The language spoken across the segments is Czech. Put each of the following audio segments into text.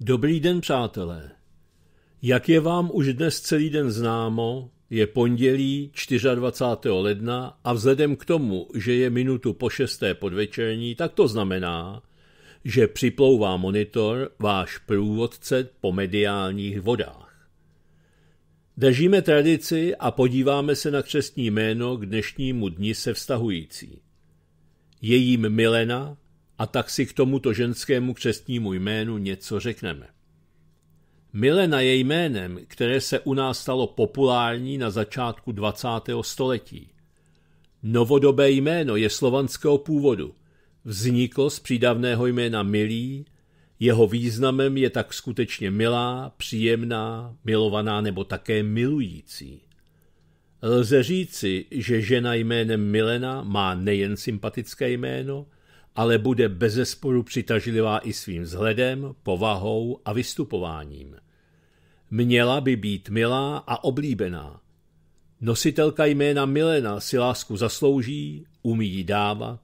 Dobrý den, přátelé. Jak je vám už dnes celý den známo, je pondělí 24. ledna a vzhledem k tomu, že je minutu po šesté podvečerní, tak to znamená, že připlouvá monitor váš průvodce po mediálních vodách. Držíme tradici a podíváme se na křestní jméno k dnešnímu dni se vztahující. Je jím Milena, a tak si k tomuto ženskému křestnímu jménu něco řekneme. Milena je jménem, které se u nás stalo populární na začátku 20. století. Novodobé jméno je slovanského původu. Vzniklo z přídavného jména Milí. jeho významem je tak skutečně milá, příjemná, milovaná nebo také milující. Lze říci, že žena jménem Milena má nejen sympatické jméno, ale bude bezesporu přitažlivá i svým vzhledem, povahou a vystupováním. Měla by být milá a oblíbená. Nositelka jména Milena si lásku zaslouží, umí ji dávat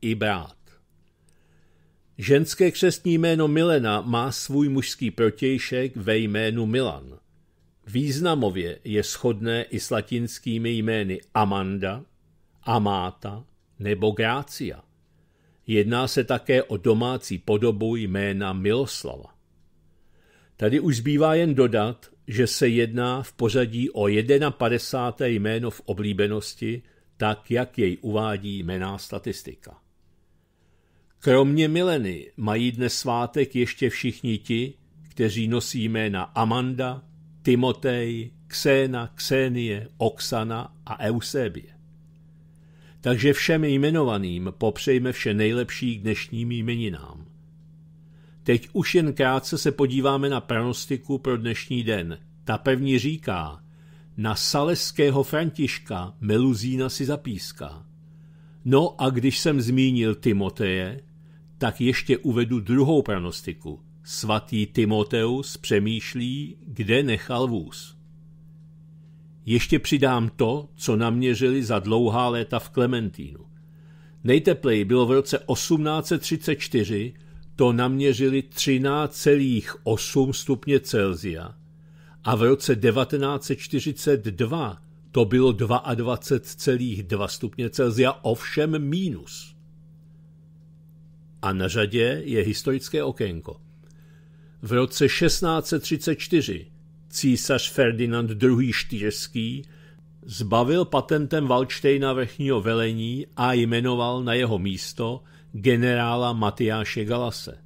i brát. Ženské křestní jméno Milena má svůj mužský protějšek ve jménu Milan. Významově je shodné i s latinskými jmény Amanda, Amáta nebo Grácia. Jedná se také o domácí podobu jména Miloslava. Tady už zbývá jen dodat, že se jedná v pořadí o 51. jméno v oblíbenosti, tak jak jej uvádí jmená statistika. Kromě Mileny mají dnes svátek ještě všichni ti, kteří nosí jména Amanda, Timotej, Xéna, Ksenie, Oksana a Eusebie. Takže všem jmenovaným popřejme vše nejlepší k dnešním jmeninám. Teď už jen krátce se podíváme na pronostiku pro dnešní den. Ta pevně říká, na saleského Františka Meluzína si zapíská. No a když jsem zmínil Timoteje, tak ještě uvedu druhou pronostiku. Svatý Timoteus přemýšlí, kde nechal vůz. Ještě přidám to, co naměřili za dlouhá léta v Klementínu. Nejtepleji bylo v roce 1834, to naměřili 13,8 stupně Celzia a v roce 1942 to bylo 22,2 stupně Celzia, ovšem mínus. A na řadě je historické okénko. V roce 1634 císař Ferdinand II. Štýrský zbavil patentem Waldsteina vrchního velení a jmenoval na jeho místo generála Matyáše Galase.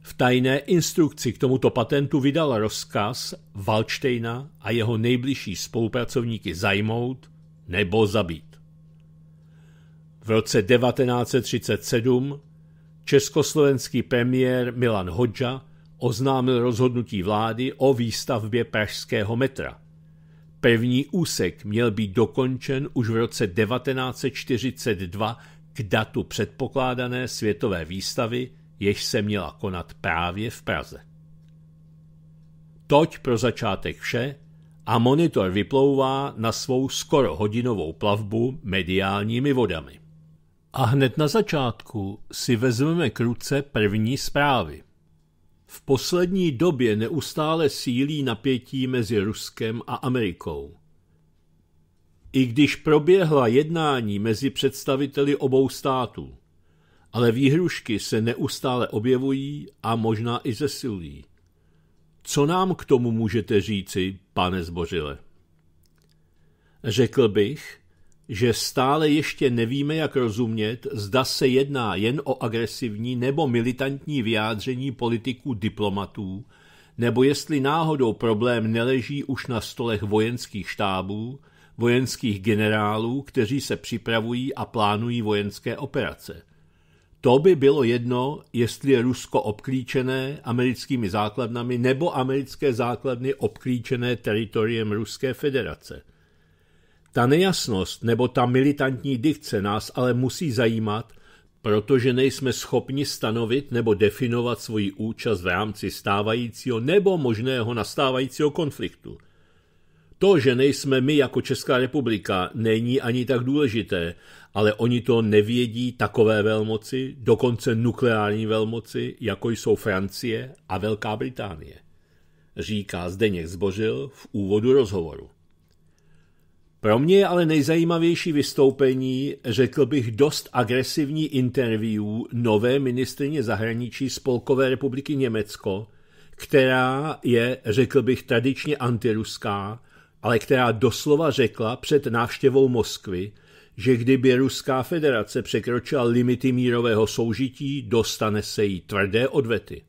V tajné instrukci k tomuto patentu vydal rozkaz Waldsteina a jeho nejbližší spolupracovníky zajmout nebo zabít. V roce 1937 československý premiér Milan Hodža oznámil rozhodnutí vlády o výstavbě pražského metra. První úsek měl být dokončen už v roce 1942 k datu předpokládané světové výstavy, jež se měla konat právě v Praze. Toť pro začátek vše a monitor vyplouvá na svou skoro hodinovou plavbu mediálními vodami. A hned na začátku si vezmeme k ruce první zprávy. V poslední době neustále sílí napětí mezi Ruskem a Amerikou. I když proběhla jednání mezi představiteli obou států, ale výhrušky se neustále objevují a možná i zesilují. Co nám k tomu můžete říci, pane Zbořile? Řekl bych, že stále ještě nevíme, jak rozumět, zda se jedná jen o agresivní nebo militantní vyjádření politiků diplomatů, nebo jestli náhodou problém neleží už na stolech vojenských štábů, vojenských generálů, kteří se připravují a plánují vojenské operace. To by bylo jedno, jestli je Rusko obklíčené americkými základnami nebo americké základny obklíčené teritoriem Ruské federace – ta nejasnost nebo ta militantní dikce nás ale musí zajímat, protože nejsme schopni stanovit nebo definovat svoji účast v rámci stávajícího nebo možného nastávajícího konfliktu. To, že nejsme my jako Česká republika, není ani tak důležité, ale oni to nevědí takové velmoci, dokonce nukleární velmoci, jako jsou Francie a Velká Británie, říká Zdeněk Zbořil v úvodu rozhovoru. Pro mě je ale nejzajímavější vystoupení, řekl bych, dost agresivní interview nové ministrině zahraničí Spolkové republiky Německo, která je, řekl bych, tradičně antiruská, ale která doslova řekla před návštěvou Moskvy, že kdyby Ruská federace překročila limity mírového soužití, dostane se jí tvrdé odvety.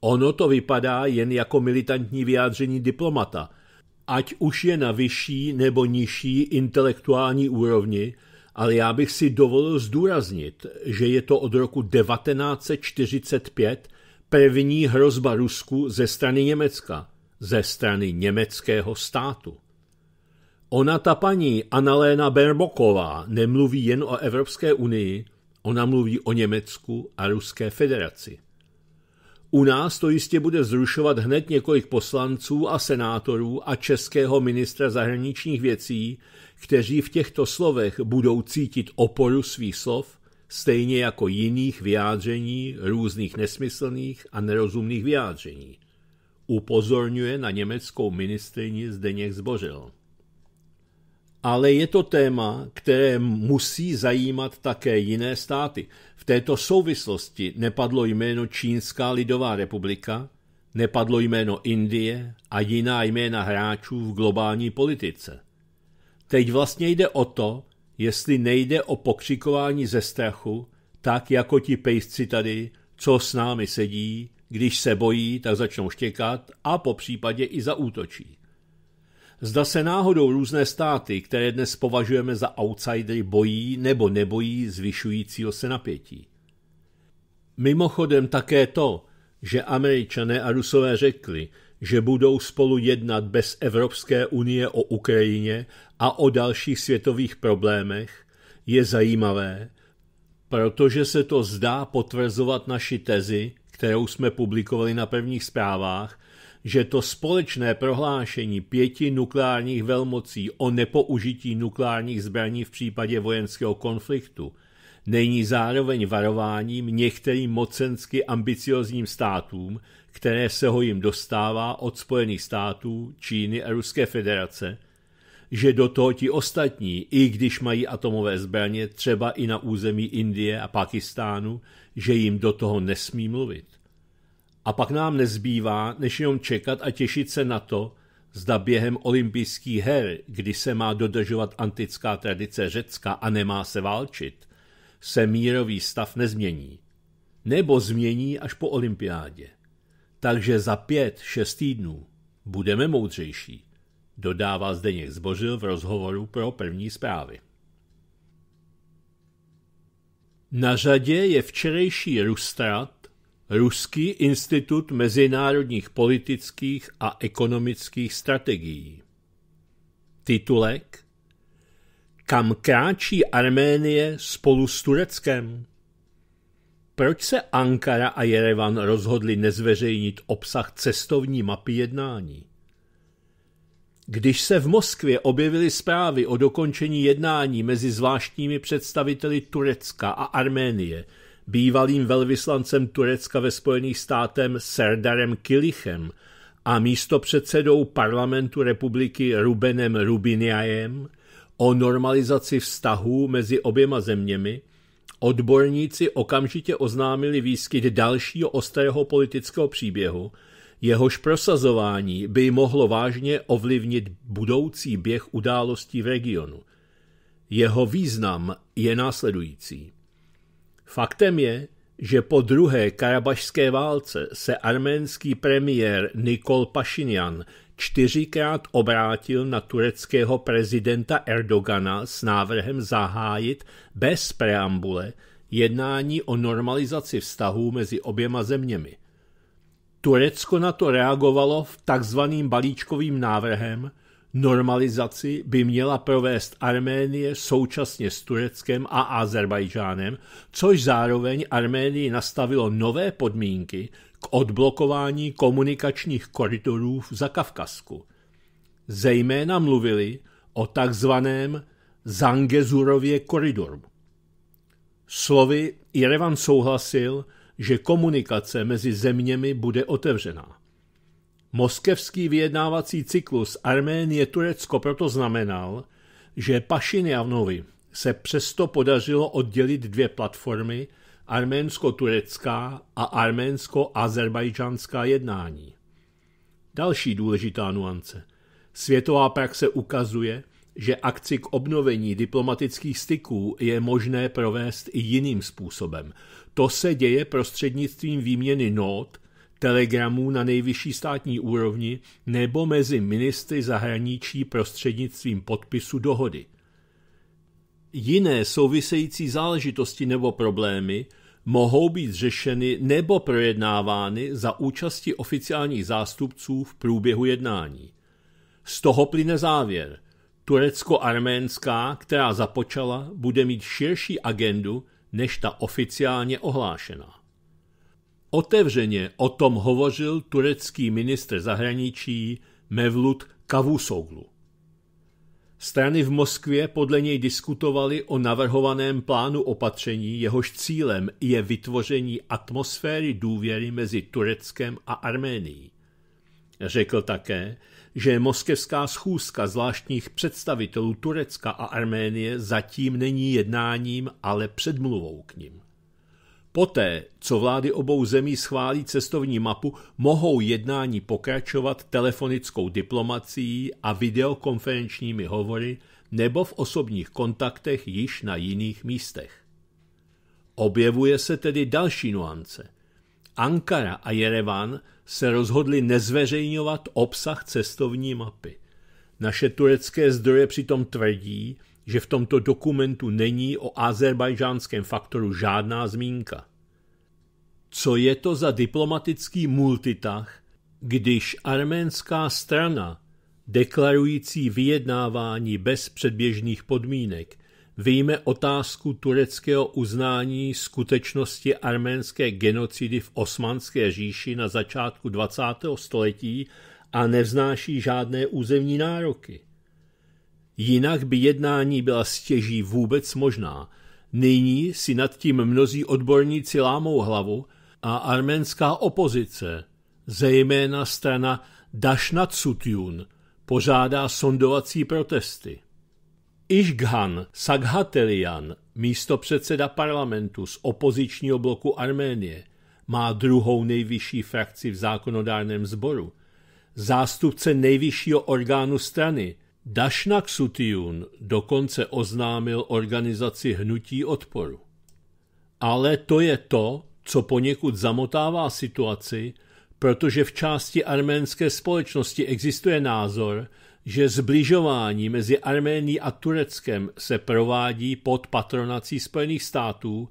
Ono to vypadá jen jako militantní vyjádření diplomata – ať už je na vyšší nebo nižší intelektuální úrovni, ale já bych si dovolil zdůraznit, že je to od roku 1945 první hrozba Rusku ze strany Německa, ze strany německého státu. Ona ta paní Analéna Berboková nemluví jen o Evropské unii, ona mluví o Německu a Ruské federaci. U nás to jistě bude zrušovat hned několik poslanců a senátorů a českého ministra zahraničních věcí, kteří v těchto slovech budou cítit oporu svých slov, stejně jako jiných vyjádření, různých nesmyslných a nerozumných vyjádření. Upozorňuje na německou ministrině Zdeněk Zbořil ale je to téma, které musí zajímat také jiné státy. V této souvislosti nepadlo jméno Čínská lidová republika, nepadlo jméno Indie a jiná jména hráčů v globální politice. Teď vlastně jde o to, jestli nejde o pokřikování ze strachu, tak jako ti pejsci tady, co s námi sedí, když se bojí, tak začnou štěkat a po případě i zaútočí. Zda se náhodou různé státy, které dnes považujeme za outsidery, bojí nebo nebojí zvyšujícího se napětí. Mimochodem také to, že Američané a Rusové řekli, že budou spolu jednat bez Evropské unie o Ukrajině a o dalších světových problémech, je zajímavé, protože se to zdá potvrzovat naši tezi, kterou jsme publikovali na prvních zprávách, že to společné prohlášení pěti nukleárních velmocí o nepoužití nukleárních zbraní v případě vojenského konfliktu není zároveň varováním některým mocensky ambiciozním státům, které se ho jim dostává od Spojených států, Číny a Ruské federace, že do toho ti ostatní, i když mají atomové zbraně třeba i na území Indie a Pakistánu, že jim do toho nesmí mluvit. A pak nám nezbývá, než jenom čekat a těšit se na to, zda během olympijských her, kdy se má dodržovat antická tradice Řecka a nemá se válčit, se mírový stav nezmění. Nebo změní až po olympiádě. Takže za pět, šest týdnů budeme moudřejší, dodává Zdeněk Zbořil v rozhovoru pro první zprávy. Na řadě je včerejší Rustrat, Ruský institut mezinárodních politických a ekonomických strategií. Titulek Kam kráčí Arménie spolu s Tureckem? Proč se Ankara a Jerevan rozhodli nezveřejnit obsah cestovní mapy jednání? Když se v Moskvě objevily zprávy o dokončení jednání mezi zvláštními představiteli Turecka a Arménie – bývalým velvyslancem Turecka ve Spojených státem Serdarem Kilichem a místopředsedou parlamentu republiky Rubenem Rubiniajem o normalizaci vztahů mezi oběma zeměmi, odborníci okamžitě oznámili výskyt dalšího ostrého politického příběhu, jehož prosazování by mohlo vážně ovlivnit budoucí běh událostí v regionu. Jeho význam je následující. Faktem je, že po druhé karabašské válce se arménský premiér Nikol Pašinjan čtyřikrát obrátil na tureckého prezidenta Erdogana s návrhem zahájit bez preambule jednání o normalizaci vztahů mezi oběma zeměmi. Turecko na to reagovalo v takzvaným balíčkovým návrhem, Normalizaci by měla provést Arménie současně s Tureckem a Azerbajdžánem, což zároveň Arménii nastavilo nové podmínky k odblokování komunikačních koridorů v Zakavkasku. Zejména mluvili o takzvaném Zangezurově koridoru. Slovy Jerevan souhlasil, že komunikace mezi zeměmi bude otevřená. Moskevský vyjednávací cyklus Arménie-Turecko proto znamenal, že Pašinjanovi se přesto podařilo oddělit dvě platformy, arménsko-turecká a arménsko azerbajdžánská jednání. Další důležitá nuance. Světová praxe ukazuje, že akci k obnovení diplomatických styků je možné provést i jiným způsobem. To se děje prostřednictvím výměny not telegramů na nejvyšší státní úrovni nebo mezi ministry zahraničí prostřednictvím podpisu dohody. Jiné související záležitosti nebo problémy mohou být řešeny nebo projednávány za účasti oficiálních zástupců v průběhu jednání. Z toho plyne závěr. Turecko-arménská, která započala, bude mít širší agendu než ta oficiálně ohlášená. Otevřeně o tom hovořil turecký ministr zahraničí Mevlut Kavusoglu. Strany v Moskvě podle něj diskutovaly o navrhovaném plánu opatření, jehož cílem je vytvoření atmosféry důvěry mezi Tureckem a Arménií. Řekl také, že moskevská schůzka zvláštních představitelů Turecka a Arménie zatím není jednáním, ale předmluvou k ním. Poté, co vlády obou zemí schválí cestovní mapu, mohou jednání pokračovat telefonickou diplomací a videokonferenčními hovory nebo v osobních kontaktech již na jiných místech. Objevuje se tedy další nuance. Ankara a Jerevan se rozhodli nezveřejňovat obsah cestovní mapy. Naše turecké zdroje přitom tvrdí, že v tomto dokumentu není o azerbajžánském faktoru žádná zmínka. Co je to za diplomatický multitah, když arménská strana, deklarující vyjednávání bez předběžných podmínek, vyjme otázku tureckého uznání skutečnosti arménské genocidy v osmanské říši na začátku 20. století a nevznáší žádné územní nároky. Jinak by jednání byla stěží vůbec možná. Nyní si nad tím mnozí odborníci lámou hlavu a arménská opozice, zejména strana Dashnatsutjun, pořádá sondovací protesty. Išghan Saghatelian, místo předseda parlamentu z opozičního bloku Arménie, má druhou nejvyšší frakci v zákonodárném sboru. Zástupce nejvyššího orgánu strany – Dašnak Sutiun dokonce oznámil organizaci Hnutí odporu. Ale to je to, co poněkud zamotává situaci, protože v části arménské společnosti existuje názor, že zbližování mezi Arménií a Tureckem se provádí pod patronací Spojených států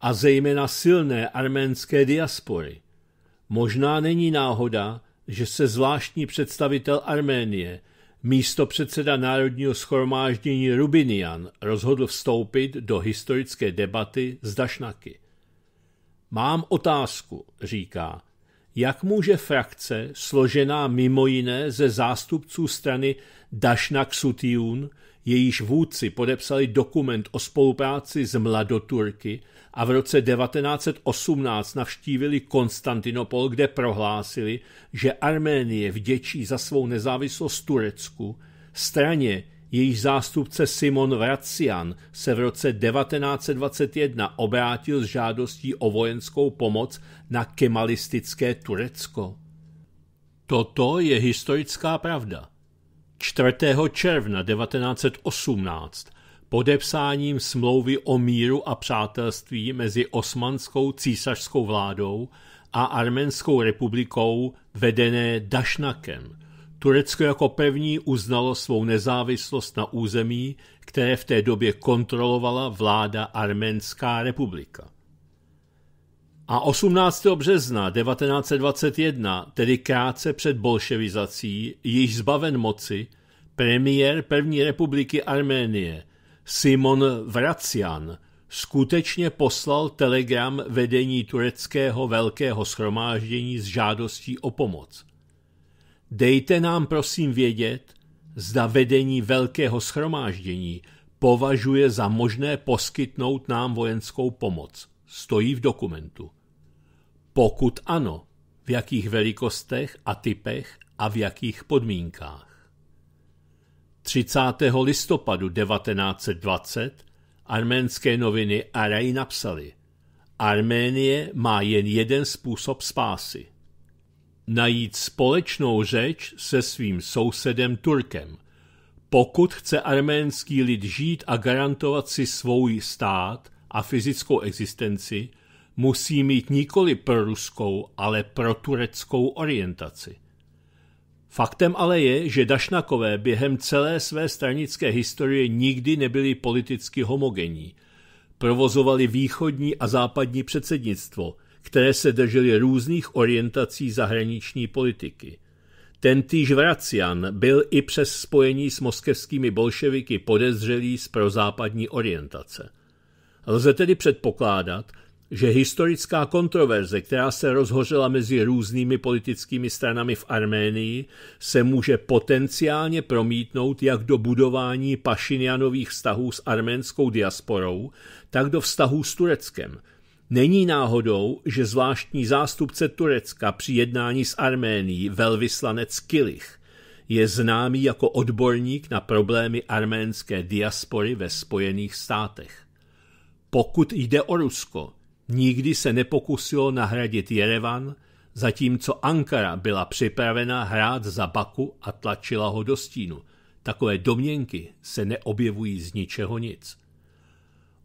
a zejména silné arménské diaspory. Možná není náhoda, že se zvláštní představitel Arménie – místo předseda Národního schromáždění Rubinian rozhodl vstoupit do historické debaty s Dašnaky. Mám otázku, říká, jak může frakce, složená mimo jiné ze zástupců strany Dašnak Sutiun, jejíž vůdci podepsali dokument o spolupráci s Mladoturky, a v roce 1918 navštívili Konstantinopol, kde prohlásili, že Arménie vděčí za svou nezávislost Turecku, straně, její zástupce Simon Vracian se v roce 1921 obrátil s žádostí o vojenskou pomoc na kemalistické Turecko. Toto je historická pravda. 4. června 1918 podepsáním smlouvy o míru a přátelství mezi osmanskou císařskou vládou a Arménskou republikou vedené Dašnakem. Turecko jako první uznalo svou nezávislost na území, které v té době kontrolovala vláda Arménská republika. A 18. března 1921, tedy krátce před bolševizací, již zbaven moci, premiér První republiky Arménie Simon Vracian skutečně poslal telegram vedení tureckého velkého schromáždění s žádostí o pomoc. Dejte nám prosím vědět, zda vedení velkého schromáždění považuje za možné poskytnout nám vojenskou pomoc. Stojí v dokumentu. Pokud ano, v jakých velikostech a typech a v jakých podmínkách. 30. listopadu 1920 arménské noviny Araj napsali Arménie má jen jeden způsob spásy. Najít společnou řeč se svým sousedem Turkem. Pokud chce arménský lid žít a garantovat si svůj stát a fyzickou existenci, musí mít nikoli pro ruskou, ale pro tureckou orientaci. Faktem ale je, že Dašnakové během celé své stranické historie nikdy nebyli politicky homogenní. Provozovali východní a západní předsednictvo, které se drželi různých orientací zahraniční politiky. Tentýž Vracian byl i přes spojení s moskevskými bolševiky podezřelý z prozápadní orientace. Lze tedy předpokládat, že historická kontroverze, která se rozhořela mezi různými politickými stranami v Arménii, se může potenciálně promítnout jak do budování pašinianových vztahů s arménskou diasporou, tak do vztahů s Tureckem. Není náhodou, že zvláštní zástupce Turecka při jednání s Arménií, velvyslanec Kilich, je známý jako odborník na problémy arménské diaspory ve Spojených státech. Pokud jde o Rusko, Nikdy se nepokusilo nahradit Jerevan, zatímco Ankara byla připravena hrát za Baku a tlačila ho do stínu. Takové domněnky se neobjevují z ničeho nic.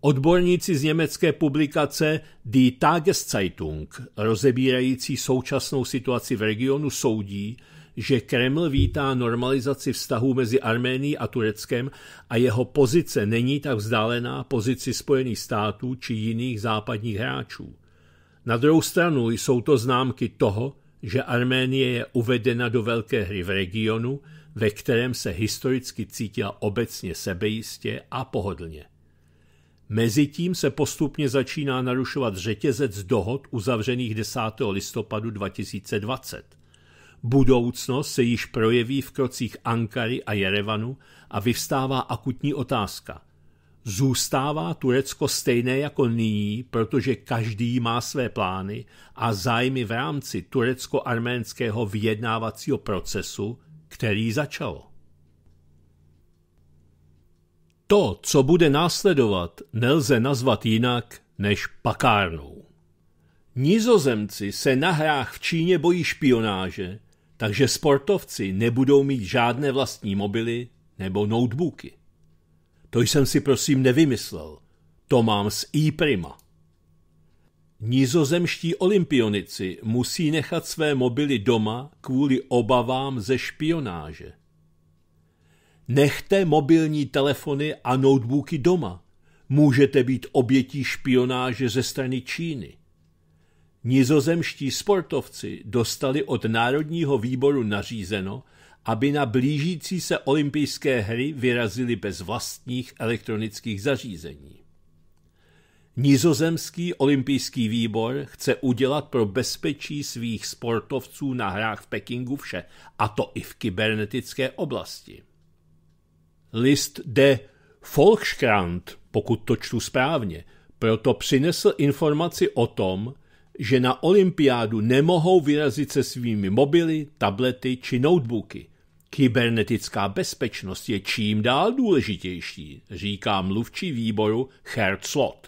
Odborníci z německé publikace Die Tageszeitung, rozebírající současnou situaci v regionu, soudí, že Kreml vítá normalizaci vztahů mezi Arménií a Tureckem a jeho pozice není tak vzdálená pozici Spojených států či jiných západních hráčů. Na druhou stranu jsou to známky toho, že Arménie je uvedena do velké hry v regionu, ve kterém se historicky cítila obecně sebejistě a pohodlně. Mezitím se postupně začíná narušovat řetězec dohod uzavřených 10. listopadu 2020 budoucnost se již projeví v krocích Ankary a Jerevanu a vyvstává akutní otázka. Zůstává Turecko stejné jako nyní, protože každý má své plány a zájmy v rámci turecko-arménského vyjednávacího procesu, který začalo. To, co bude následovat, nelze nazvat jinak než pakárnou. Nizozemci se na hrách v Číně bojí špionáže takže sportovci nebudou mít žádné vlastní mobily nebo notebooky. To jsem si prosím nevymyslel. To mám z e-prima. Nízozemští olympionici musí nechat své mobily doma kvůli obavám ze špionáže. Nechte mobilní telefony a notebooky doma. Můžete být obětí špionáže ze strany Číny. Nizozemští sportovci dostali od Národního výboru nařízeno, aby na blížící se olympijské hry vyrazili bez vlastních elektronických zařízení. Nizozemský olympijský výbor chce udělat pro bezpečí svých sportovců na hrách v Pekingu vše, a to i v kybernetické oblasti. List de Volkskrant, pokud to čtu správně, proto přinesl informaci o tom, že na olympiádu nemohou vyrazit se svými mobily, tablety či notebooky. Kybernetická bezpečnost je čím dál důležitější, říká mluvčí výboru Herd Slot.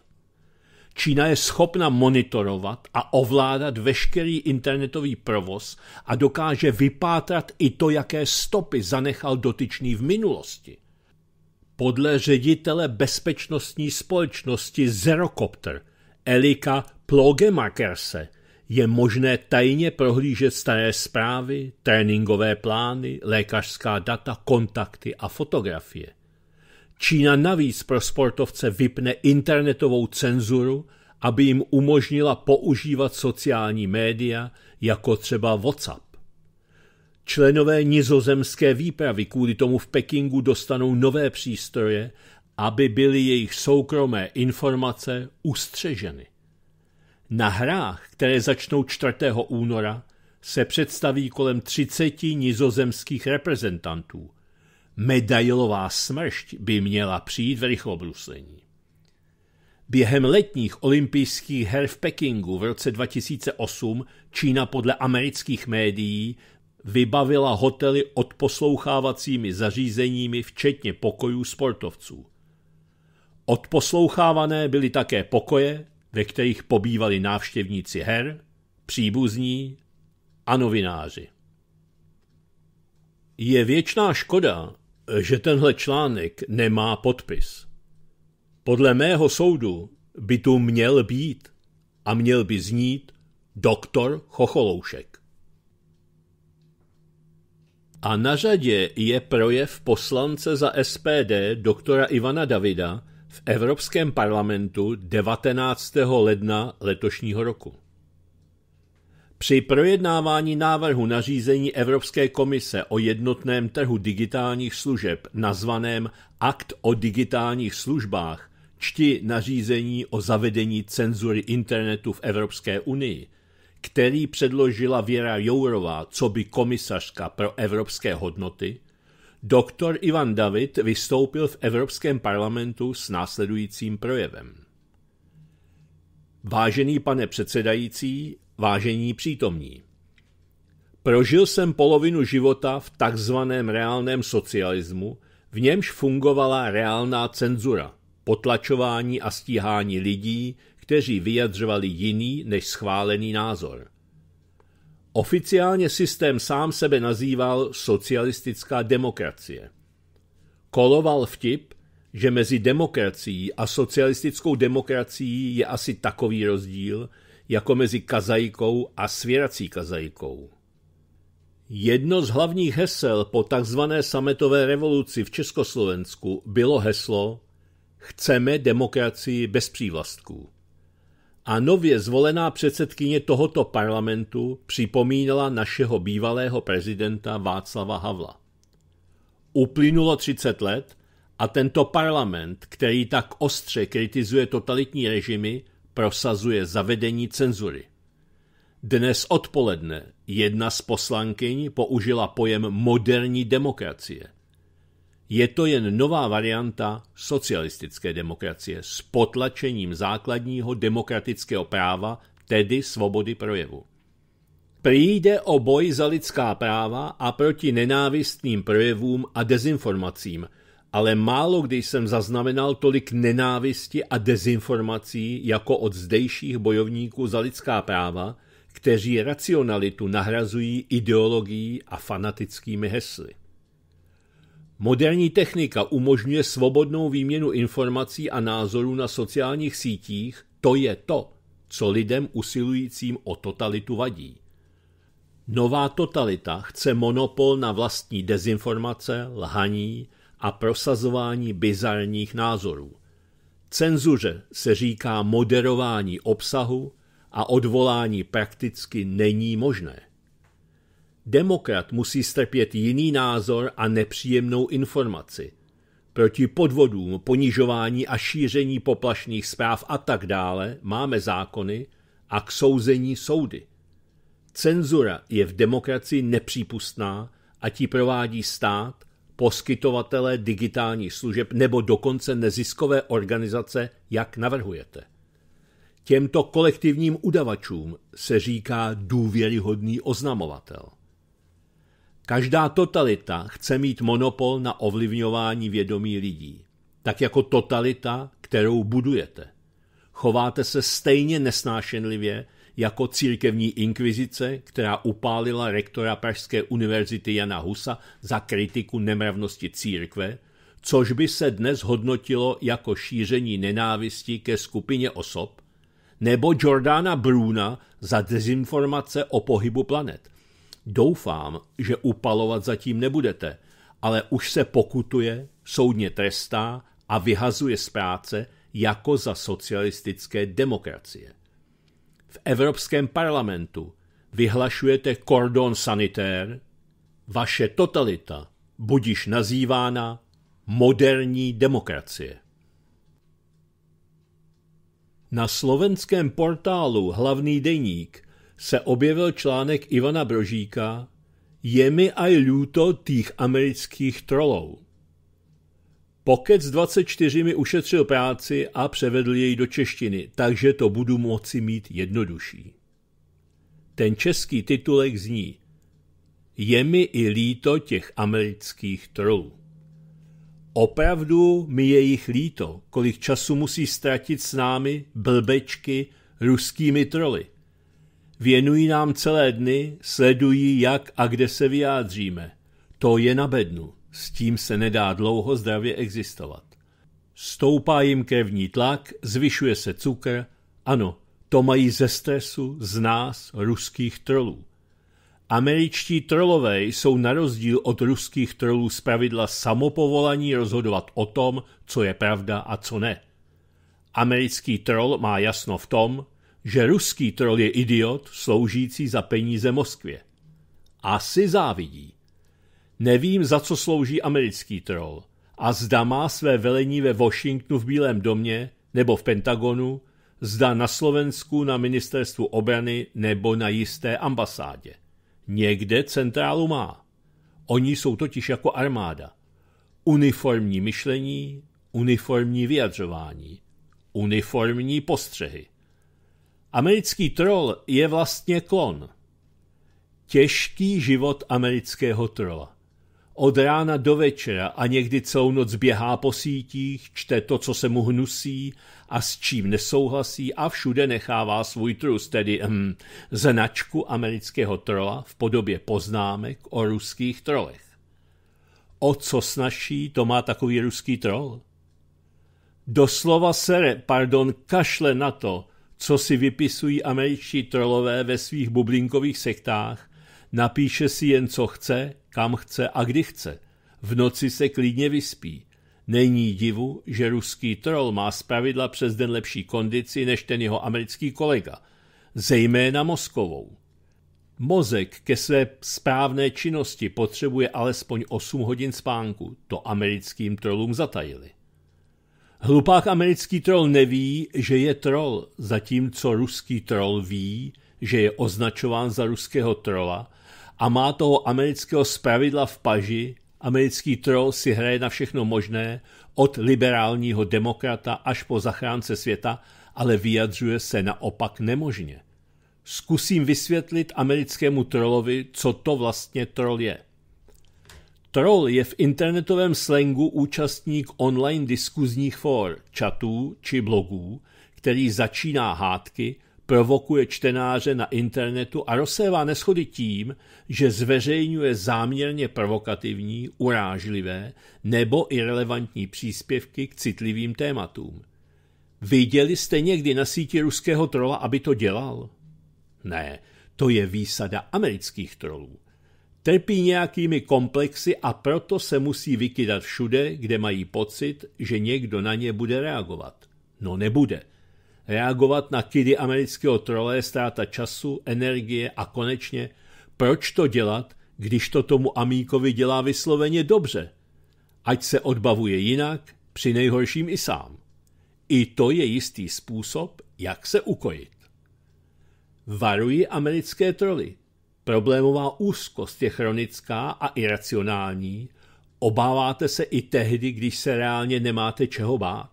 Čína je schopna monitorovat a ovládat veškerý internetový provoz a dokáže vypátrat i to, jaké stopy zanechal dotyčný v minulosti. Podle ředitele bezpečnostní společnosti Zerocopter – Elika Plogemakerse je možné tajně prohlížet staré zprávy, tréninkové plány, lékařská data, kontakty a fotografie. Čína navíc pro sportovce vypne internetovou cenzuru, aby jim umožnila používat sociální média, jako třeba WhatsApp. Členové nizozemské výpravy kvůli tomu v Pekingu dostanou nové přístroje, aby byly jejich soukromé informace ustřeženy. Na hrách, které začnou 4. února, se představí kolem 30 nizozemských reprezentantů. Medailová smršť by měla přijít v rychlobruslení. Během letních olympijských her v Pekingu v roce 2008 Čína podle amerických médií vybavila hotely odposlouchávacími zařízeními včetně pokojů sportovců. Odposlouchávané byly také pokoje, ve kterých pobývali návštěvníci her, příbuzní a novináři. Je věčná škoda, že tenhle článek nemá podpis. Podle mého soudu by tu měl být a měl by znít doktor Chocholoušek. A na řadě je projev poslance za SPD doktora Ivana Davida, v Evropském parlamentu 19. ledna letošního roku. Při projednávání návrhu nařízení Evropské komise o jednotném trhu digitálních služeb nazvaném Akt o digitálních službách čti nařízení o zavedení cenzury internetu v Evropské unii, který předložila Věra Jourová, co by komisařka pro evropské hodnoty – Doktor Ivan David vystoupil v Evropském parlamentu s následujícím projevem. Vážený pane předsedající, vážení přítomní, prožil jsem polovinu života v takzvaném reálném socialismu, v němž fungovala reálná cenzura, potlačování a stíhání lidí, kteří vyjadřovali jiný než schválený názor. Oficiálně systém sám sebe nazýval socialistická demokracie. Koloval vtip, že mezi demokracií a socialistickou demokracií je asi takový rozdíl, jako mezi kazajkou a svěrací kazajkou. Jedno z hlavních hesel po takzvané sametové revoluci v Československu bylo heslo Chceme demokracii bez přívlastků a nově zvolená předsedkyně tohoto parlamentu připomínala našeho bývalého prezidenta Václava Havla. Uplynulo 30 let a tento parlament, který tak ostře kritizuje totalitní režimy, prosazuje zavedení cenzury. Dnes odpoledne jedna z poslankyň použila pojem moderní demokracie – je to jen nová varianta socialistické demokracie s potlačením základního demokratického práva, tedy svobody projevu. Přijde o boj za lidská práva a proti nenávistným projevům a dezinformacím, ale málo kdy jsem zaznamenal tolik nenávisti a dezinformací jako od zdejších bojovníků za lidská práva, kteří racionalitu nahrazují ideologií a fanatickými hesly. Moderní technika umožňuje svobodnou výměnu informací a názorů na sociálních sítích, to je to, co lidem usilujícím o totalitu vadí. Nová totalita chce monopol na vlastní dezinformace, lhaní a prosazování bizarních názorů. Cenzuře se říká moderování obsahu a odvolání prakticky není možné. Demokrat musí strpět jiný názor a nepříjemnou informaci. Proti podvodům, ponižování a šíření poplašných zpráv a tak dále máme zákony a k souzení soudy. Cenzura je v demokracii nepřípustná a ti provádí stát, poskytovatele digitálních služeb nebo dokonce neziskové organizace, jak navrhujete. Těmto kolektivním udavačům se říká důvěryhodný oznamovatel. Každá totalita chce mít monopol na ovlivňování vědomí lidí, tak jako totalita, kterou budujete. Chováte se stejně nesnášenlivě jako církevní inkvizice, která upálila rektora Pražské univerzity Jana Husa za kritiku nemravnosti církve, což by se dnes hodnotilo jako šíření nenávisti ke skupině osob, nebo Jordana Bruna za dezinformace o pohybu planet – Doufám, že upalovat zatím nebudete, ale už se pokutuje, soudně trestá a vyhazuje z práce jako za socialistické demokracie. V Evropském parlamentu vyhlašujete kordon sanitér, vaše totalita budiš nazývána moderní demokracie. Na slovenském portálu Hlavný deník se objevil článek Ivana Brožíka Je mi aj ľúto tých amerických trolů. Pokec 24 mi ušetřil práci a převedl jej do češtiny, takže to budu moci mít jednodušší. Ten český titulek zní Je mi i líto těch amerických trolů. Opravdu mi je jich líto, kolik času musí ztratit s námi, blbečky, ruskými troly. Věnují nám celé dny, sledují, jak a kde se vyjádříme. To je na bednu. S tím se nedá dlouho zdravě existovat. Stoupá jim krevní tlak, zvyšuje se cukr. Ano, to mají ze stresu z nás, ruských trolů. Američtí trolové jsou na rozdíl od ruských trolů pravidla samopovolaní rozhodovat o tom, co je pravda a co ne. Americký troll má jasno v tom, že ruský trol je idiot sloužící za peníze Moskvě. Asi závidí. Nevím, za co slouží americký trol a zda má své velení ve Washingtonu v Bílém domě nebo v Pentagonu, zda na Slovensku na ministerstvu obrany nebo na jisté ambasádě. Někde centrálu má. Oni jsou totiž jako armáda. Uniformní myšlení, uniformní vyjadřování, uniformní postřehy. Americký troll je vlastně klon. Těžký život amerického trola. Od rána do večera a někdy celou noc běhá po sítích, čte to, co se mu hnusí a s čím nesouhlasí a všude nechává svůj trus, tedy hm, značku amerického trola v podobě poznámek o ruských trolech. O co snaší to má takový ruský trol. Doslova sere, pardon, kašle na to, co si vypisují američtí trolové ve svých bublinkových sektách, napíše si jen co chce, kam chce a kdy chce. V noci se klidně vyspí. Není divu, že ruský troll má zpravidla přes den lepší kondici než ten jeho americký kolega, zejména mozkovou. Mozek ke své správné činnosti potřebuje alespoň 8 hodin spánku, to americkým trolům zatajili. Hlupák americký troll neví, že je troll, zatímco ruský troll ví, že je označován za ruského trola a má toho amerického zpravidla v paži, americký troll si hraje na všechno možné, od liberálního demokrata až po zachránce světa, ale vyjadřuje se naopak nemožně. Zkusím vysvětlit americkému trolovi, co to vlastně troll je. Troll je v internetovém slangu účastník online diskuzních for, chatů či blogů, který začíná hádky, provokuje čtenáře na internetu a rozsévá neschody tím, že zveřejňuje záměrně provokativní, urážlivé nebo irrelevantní příspěvky k citlivým tématům. Viděli jste někdy na síti ruského trola, aby to dělal? Ne, to je výsada amerických trolů. Trpí nějakými komplexy a proto se musí vykydat všude, kde mají pocit, že někdo na ně bude reagovat. No nebude. Reagovat na kidy amerického trole je ztráta času, energie a konečně, proč to dělat, když to tomu amíkovi dělá vysloveně dobře? Ať se odbavuje jinak, při nejhorším i sám. I to je jistý způsob, jak se ukojit. Varuji americké troly. Problémová úzkost je chronická a iracionální, obáváte se i tehdy, když se reálně nemáte čeho bát.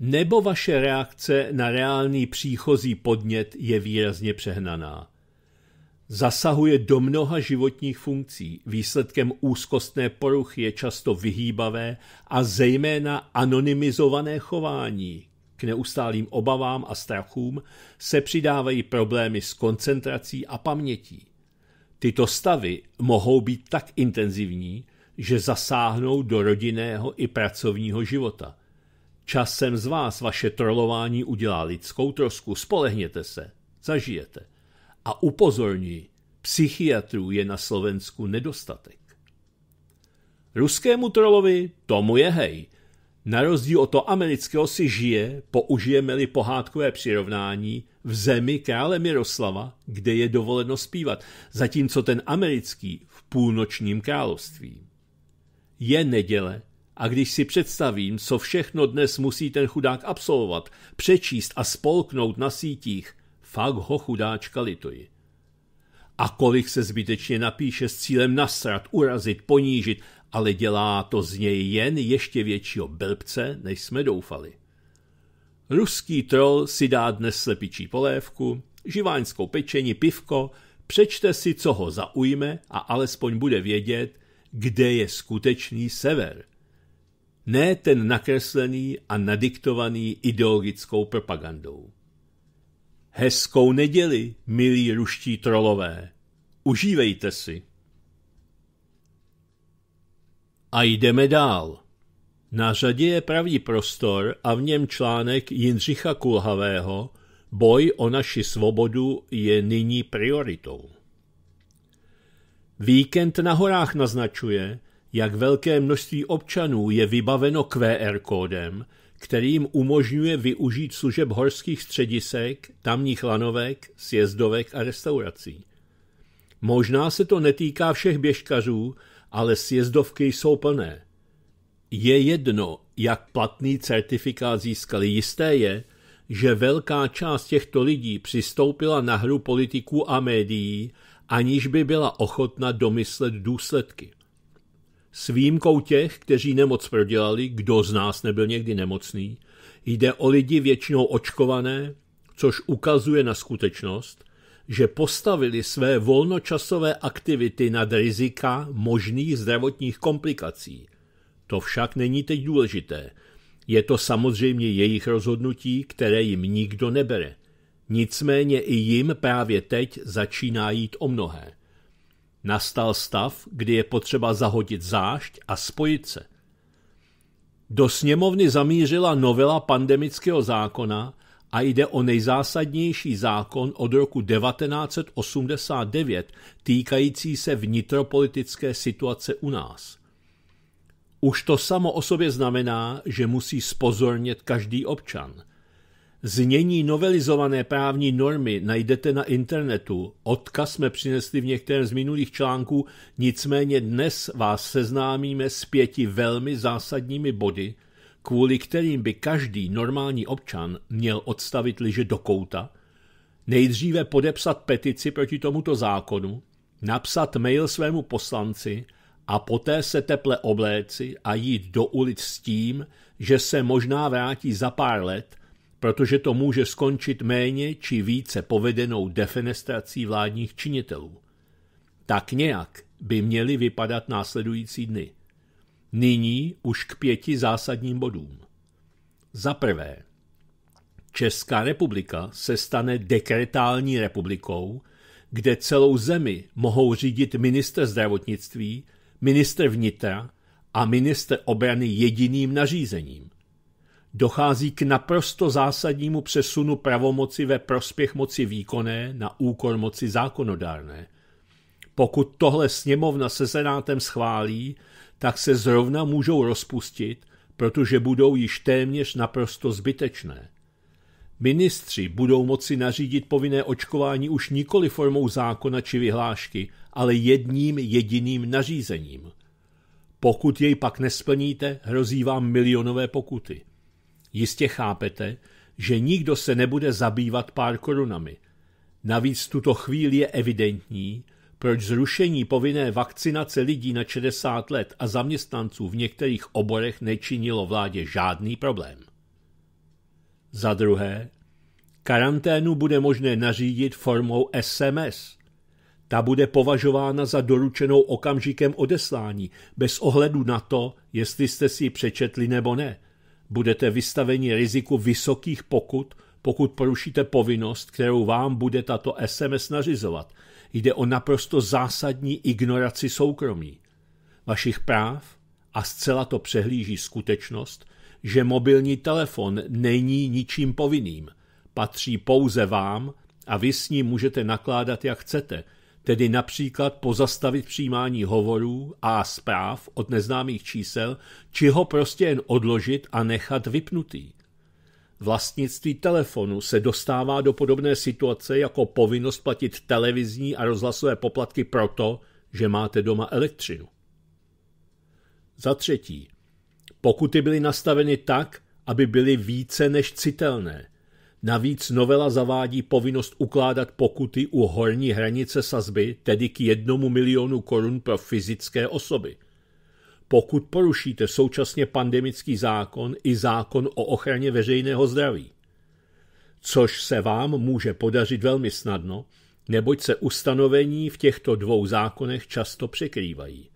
Nebo vaše reakce na reálný příchozí podnět je výrazně přehnaná. Zasahuje do mnoha životních funkcí, výsledkem úzkostné poruchy je často vyhýbavé a zejména anonymizované chování, k neustálým obavám a strachům se přidávají problémy s koncentrací a pamětí. Tyto stavy mohou být tak intenzivní, že zasáhnou do rodinného i pracovního života. Časem z vás vaše trolování udělá lidskou trosku, spolehněte se, zažijete. A upozorní, psychiatrů je na Slovensku nedostatek. Ruskému trolovi tomu je hej, na rozdíl od toho amerického si žije, použijeme-li pohádkové přirovnání, v zemi krále Miroslava, kde je dovoleno zpívat, zatímco ten americký v půlnočním království. Je neděle a když si představím, co všechno dnes musí ten chudák absolvovat, přečíst a spolknout na sítích, fakt ho chudáčka lituji. A kolik se zbytečně napíše s cílem nasrat, urazit, ponížit ale dělá to z něj jen ještě většího blbce, než jsme doufali. Ruský troll si dá dnes slepičí polévku, živáňskou pečení, pivko, přečte si, co ho zaujme a alespoň bude vědět, kde je skutečný sever. Ne ten nakreslený a nadiktovaný ideologickou propagandou. Hezkou neděli, milí ruští trolové. Užívejte si. A jdeme dál. Na řadě je pravý prostor a v něm článek Jindřicha Kulhavého Boj o naši svobodu je nyní prioritou. Víkend na horách naznačuje, jak velké množství občanů je vybaveno QR kódem, který jim umožňuje využít služeb horských středisek, tamních lanovek, sjezdovek a restaurací. Možná se to netýká všech běžkařů, ale sjezdovky jsou plné. Je jedno, jak platný certifikát získali, jisté je, že velká část těchto lidí přistoupila na hru politiků a médií, aniž by byla ochotna domyslet důsledky. S výjimkou těch, kteří nemoc prodělali, kdo z nás nebyl někdy nemocný, jde o lidi většinou očkované, což ukazuje na skutečnost, že postavili své volnočasové aktivity nad rizika možných zdravotních komplikací. To však není teď důležité. Je to samozřejmě jejich rozhodnutí, které jim nikdo nebere. Nicméně i jim právě teď začíná jít o mnohé. Nastal stav, kdy je potřeba zahodit zášť a spojit se. Do sněmovny zamířila novela pandemického zákona, a jde o nejzásadnější zákon od roku 1989 týkající se vnitropolitické situace u nás. Už to samo o sobě znamená, že musí spozornět každý občan. Znění novelizované právní normy najdete na internetu, odkaz jsme přinesli v některém z minulých článků, nicméně dnes vás seznámíme s pěti velmi zásadními body – kvůli kterým by každý normální občan měl odstavit liže do kouta, nejdříve podepsat petici proti tomuto zákonu, napsat mail svému poslanci a poté se teple obléci a jít do ulic s tím, že se možná vrátí za pár let, protože to může skončit méně či více povedenou defenestrací vládních činitelů. Tak nějak by měly vypadat následující dny. Nyní už k pěti zásadním bodům. Za prvé, Česká republika se stane dekretální republikou, kde celou zemi mohou řídit minister zdravotnictví, minister vnitra a minister obrany jediným nařízením. Dochází k naprosto zásadnímu přesunu pravomoci ve prospěch moci výkonné na úkor moci zákonodárné. Pokud tohle sněmovna se senátem schválí, tak se zrovna můžou rozpustit, protože budou již téměř naprosto zbytečné. Ministři budou moci nařídit povinné očkování už nikoli formou zákona či vyhlášky, ale jedním jediným nařízením. Pokud jej pak nesplníte, hrozí vám milionové pokuty. Jistě chápete, že nikdo se nebude zabývat pár korunami. Navíc tuto chvíli je evidentní, proč zrušení povinné vakcinace lidí na 60 let a zaměstnanců v některých oborech nečinilo vládě žádný problém. Za druhé, karanténu bude možné nařídit formou SMS. Ta bude považována za doručenou okamžikem odeslání, bez ohledu na to, jestli jste si ji přečetli nebo ne. Budete vystaveni riziku vysokých pokut, pokud porušíte povinnost, kterou vám bude tato SMS nařizovat. Jde o naprosto zásadní ignoraci soukromí, vašich práv a zcela to přehlíží skutečnost, že mobilní telefon není ničím povinným, patří pouze vám a vy s ním můžete nakládat, jak chcete, tedy například pozastavit přijímání hovorů a zpráv od neznámých čísel, či ho prostě jen odložit a nechat vypnutý. Vlastnictví telefonu se dostává do podobné situace jako povinnost platit televizní a rozhlasové poplatky proto, že máte doma elektřinu. Za třetí, pokuty byly nastaveny tak, aby byly více než citelné. Navíc novela zavádí povinnost ukládat pokuty u horní hranice sazby, tedy k jednomu milionu korun pro fyzické osoby – pokud porušíte současně pandemický zákon i zákon o ochraně veřejného zdraví. Což se vám může podařit velmi snadno, neboť se ustanovení v těchto dvou zákonech často překrývají.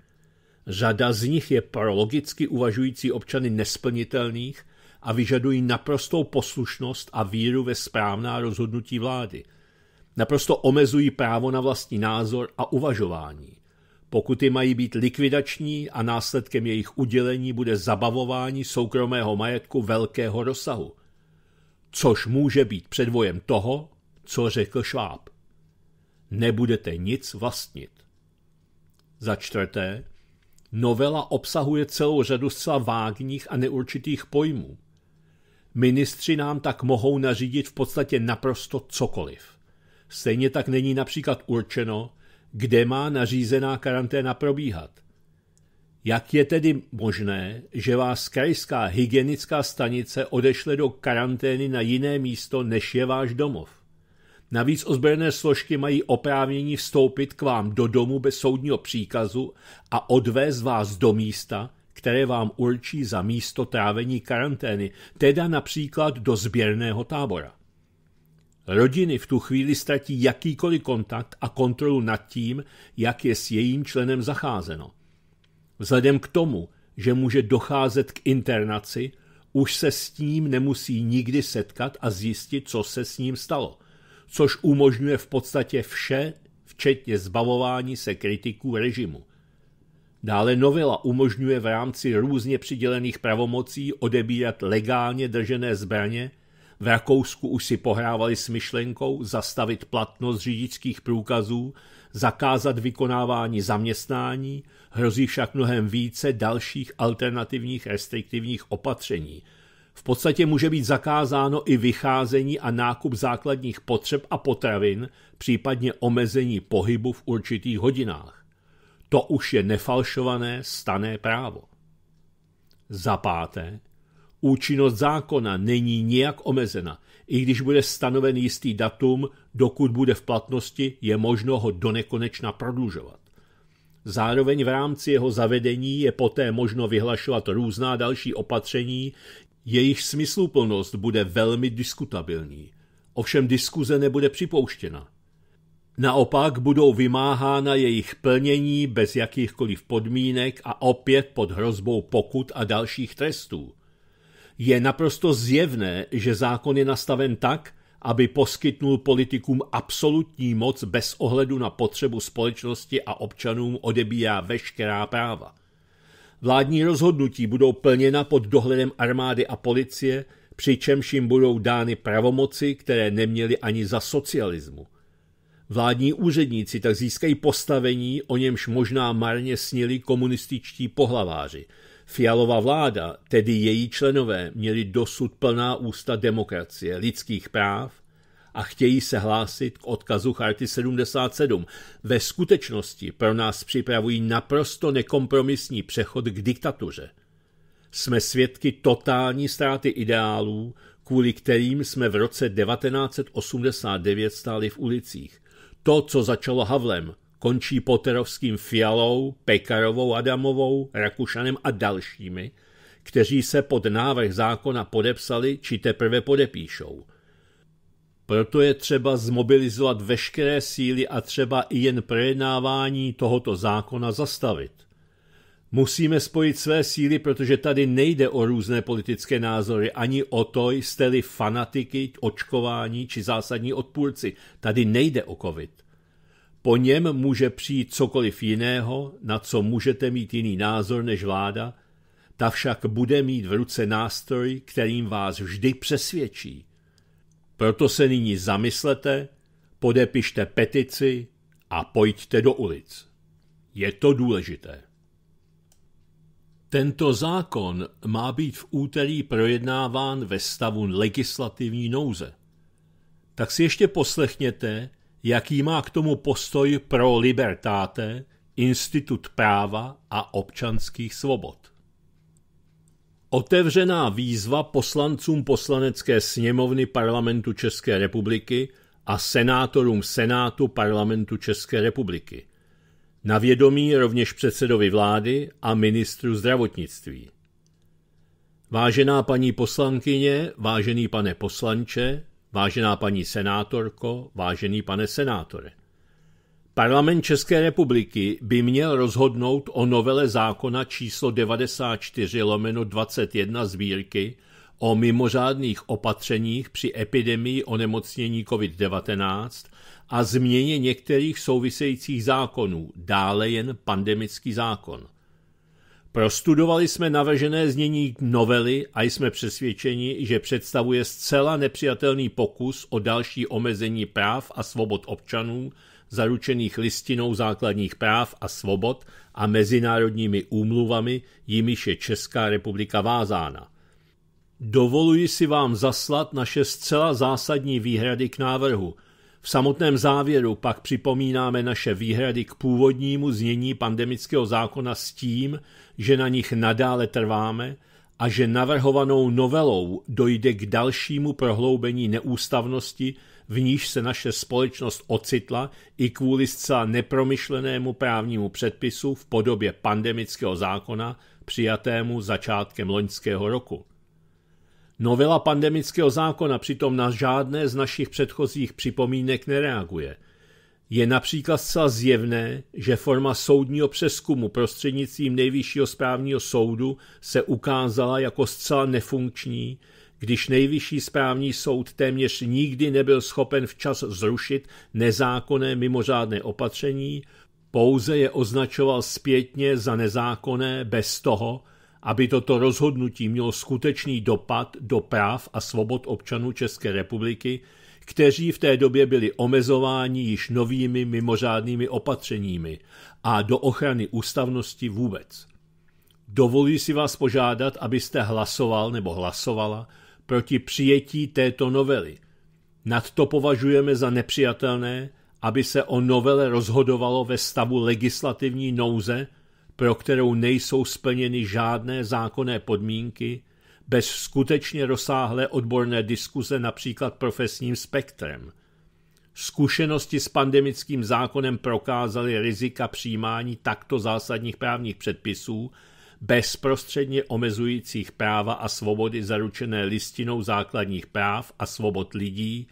Řada z nich je pro logicky uvažující občany nesplnitelných a vyžadují naprostou poslušnost a víru ve správná rozhodnutí vlády. Naprosto omezují právo na vlastní názor a uvažování. Pokuty mají být likvidační a následkem jejich udělení bude zabavování soukromého majetku velkého rozsahu, což může být předvojem toho, co řekl Šváb. Nebudete nic vlastnit. Za čtvrté, novela obsahuje celou řadu zcela vágních a neurčitých pojmů. Ministři nám tak mohou nařídit v podstatě naprosto cokoliv. Stejně tak není například určeno, kde má nařízená karanténa probíhat. Jak je tedy možné, že vás krajská hygienická stanice odešle do karantény na jiné místo, než je váš domov? Navíc ozbrojené složky mají oprávnění vstoupit k vám do domu bez soudního příkazu a odvést vás do místa, které vám určí za místo trávení karantény, teda například do sběrného tábora. Rodiny v tu chvíli ztratí jakýkoliv kontakt a kontrolu nad tím, jak je s jejím členem zacházeno. Vzhledem k tomu, že může docházet k internaci, už se s tím nemusí nikdy setkat a zjistit, co se s ním stalo, což umožňuje v podstatě vše, včetně zbavování se kritiků režimu. Dále novela umožňuje v rámci různě přidělených pravomocí odebírat legálně držené zbraně v Rakousku už si pohrávali s myšlenkou zastavit platnost řidičských průkazů, zakázat vykonávání zaměstnání, hrozí však mnohem více dalších alternativních restriktivních opatření. V podstatě může být zakázáno i vycházení a nákup základních potřeb a potravin, případně omezení pohybu v určitých hodinách. To už je nefalšované stané právo. Za páté, Účinnost zákona není nijak omezena. I když bude stanoven jistý datum, dokud bude v platnosti, je možno ho donekonečna prodlužovat. Zároveň v rámci jeho zavedení je poté možno vyhlašovat různá další opatření, jejich smysluplnost bude velmi diskutabilní. Ovšem diskuze nebude připouštěna. Naopak budou vymáhána jejich plnění bez jakýchkoliv podmínek a opět pod hrozbou pokut a dalších trestů. Je naprosto zjevné, že zákon je nastaven tak, aby poskytnul politikům absolutní moc bez ohledu na potřebu společnosti a občanům odebírá veškerá práva. Vládní rozhodnutí budou plněna pod dohledem armády a policie, přičemž jim budou dány pravomoci, které neměli ani za socialismu. Vládní úředníci tak získají postavení, o němž možná marně snili komunističtí pohlaváři – Fialová vláda, tedy její členové, měli dosud plná ústa demokracie, lidských práv a chtějí se hlásit k odkazu Charty 77. Ve skutečnosti pro nás připravují naprosto nekompromisní přechod k diktatuře. Jsme svědky totální ztráty ideálů, kvůli kterým jsme v roce 1989 stáli v ulicích. To, co začalo Havlem, končí Potterovským Fialou, Pekarovou Adamovou, Rakušanem a dalšími, kteří se pod návrh zákona podepsali či teprve podepíšou. Proto je třeba zmobilizovat veškeré síly a třeba i jen projednávání tohoto zákona zastavit. Musíme spojit své síly, protože tady nejde o různé politické názory, ani o to, jste-li fanatiky, očkování či zásadní odpůrci. Tady nejde o covid. Po něm může přijít cokoliv jiného, na co můžete mít jiný názor než vláda, ta však bude mít v ruce nástroj, kterým vás vždy přesvědčí. Proto se nyní zamyslete, podepište petici a pojďte do ulic. Je to důležité. Tento zákon má být v úterý projednáván ve stavu legislativní nouze. Tak si ještě poslechněte, jaký má k tomu postoj pro libertáte, institut práva a občanských svobod. Otevřená výzva poslancům poslanecké sněmovny parlamentu České republiky a senátorům Senátu parlamentu České republiky. Na vědomí rovněž předsedovi vlády a ministru zdravotnictví. Vážená paní poslankyně, vážený pane poslanče, Vážená paní senátorko, vážený pane senátore. Parlament České republiky by měl rozhodnout o novele zákona číslo 94 lomeno 21 zbírky o mimořádných opatřeních při epidemii onemocnění COVID-19 a změně některých souvisejících zákonů, dále jen pandemický zákon – Prostudovali jsme navržené znění novely a jsme přesvědčeni, že představuje zcela nepřijatelný pokus o další omezení práv a svobod občanů, zaručených listinou základních práv a svobod a mezinárodními úmluvami, jimiž je Česká republika vázána. Dovoluji si vám zaslat naše zcela zásadní výhrady k návrhu. V samotném závěru pak připomínáme naše výhrady k původnímu znění pandemického zákona s tím, že na nich nadále trváme a že navrhovanou novelou dojde k dalšímu prohloubení neústavnosti, v níž se naše společnost ocitla i kvůli zcela nepromyšlenému právnímu předpisu v podobě pandemického zákona přijatému začátkem loňského roku. Novela pandemického zákona přitom na žádné z našich předchozích připomínek nereaguje – je například zcela zjevné, že forma soudního přeskumu prostřednictvím nejvyššího správního soudu se ukázala jako zcela nefunkční, když nejvyšší správní soud téměř nikdy nebyl schopen včas zrušit nezákonné mimořádné opatření, pouze je označoval zpětně za nezákonné bez toho, aby toto rozhodnutí mělo skutečný dopad do práv a svobod občanů České republiky, kteří v té době byli omezováni již novými mimořádnými opatřeními a do ochrany ústavnosti vůbec. Dovolí si vás požádat, abyste hlasoval nebo hlasovala proti přijetí této novely. Nad to považujeme za nepřijatelné, aby se o novele rozhodovalo ve stavu legislativní nouze, pro kterou nejsou splněny žádné zákonné podmínky, bez skutečně rozsáhlé odborné diskuze například profesním spektrem. Zkušenosti s pandemickým zákonem prokázaly rizika přijímání takto zásadních právních předpisů bezprostředně omezujících práva a svobody zaručené listinou základních práv a svobod lidí,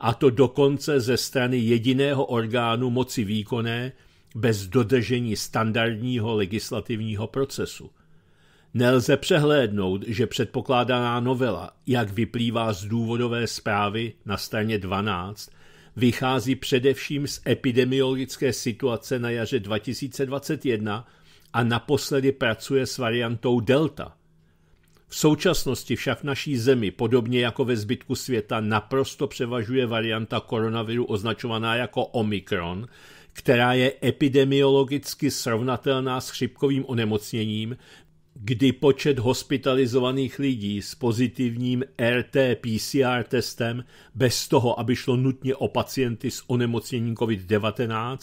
a to dokonce ze strany jediného orgánu moci výkonné bez dodržení standardního legislativního procesu. Nelze přehlédnout, že předpokládaná novela, jak vyplývá z důvodové zprávy na straně 12, vychází především z epidemiologické situace na jaře 2021 a naposledy pracuje s variantou Delta. V současnosti však v naší zemi, podobně jako ve zbytku světa, naprosto převažuje varianta koronaviru označovaná jako Omikron, která je epidemiologicky srovnatelná s chřipkovým onemocněním, kdy počet hospitalizovaných lidí s pozitivním RT-PCR testem bez toho, aby šlo nutně o pacienty s onemocněním COVID-19,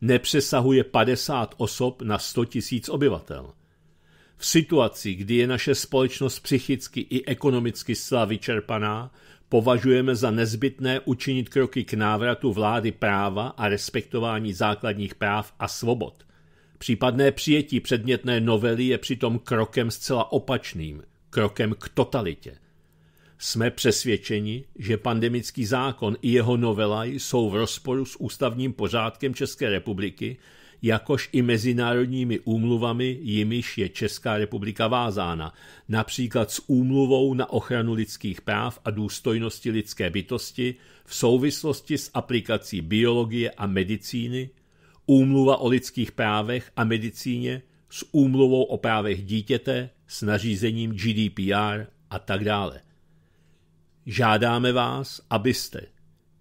nepřesahuje 50 osob na 100 000 obyvatel. V situaci, kdy je naše společnost psychicky i ekonomicky zcela vyčerpaná, považujeme za nezbytné učinit kroky k návratu vlády práva a respektování základních práv a svobod. Případné přijetí předmětné novely je přitom krokem zcela opačným, krokem k totalitě. Jsme přesvědčeni, že pandemický zákon i jeho novela jsou v rozporu s ústavním pořádkem České republiky, jakož i mezinárodními úmluvami, jimiž je Česká republika vázána, například s úmluvou na ochranu lidských práv a důstojnosti lidské bytosti v souvislosti s aplikací biologie a medicíny, Úmluva o lidských právech a medicíně s úmluvou o právech dítěte, s nařízením GDPR a tak dále. Žádáme vás, abyste